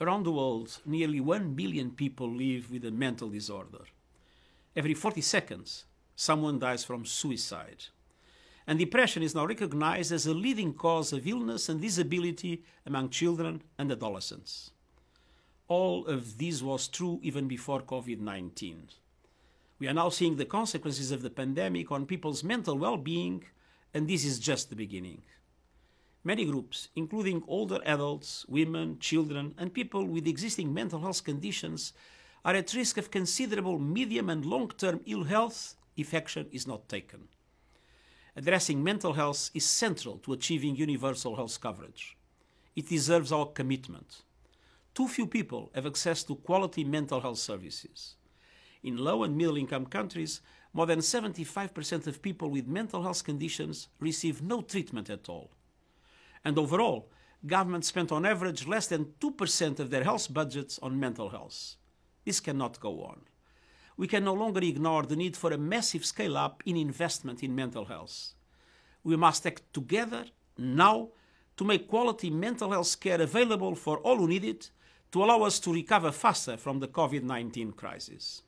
Around the world, nearly 1 billion people live with a mental disorder. Every 40 seconds, someone dies from suicide. And depression is now recognized as a leading cause of illness and disability among children and adolescents. All of this was true even before COVID 19. We are now seeing the consequences of the pandemic on people's mental well being, and this is just the beginning. Many groups, including older adults, women, children, and people with existing mental health conditions, are at risk of considerable medium and long term ill health if action is not taken. Addressing mental health is central to achieving universal health coverage. It deserves our commitment. Too few people have access to quality mental health services. In low and middle income countries, more than 75% of people with mental health conditions receive no treatment at all. And overall, governments spent on average less than 2% of their health budgets on mental health. This cannot go on. We can no longer ignore the need for a massive scale up in investment in mental health. We must act together now to make quality mental health care available for all who need it to allow us to recover faster from the COVID 19 crisis.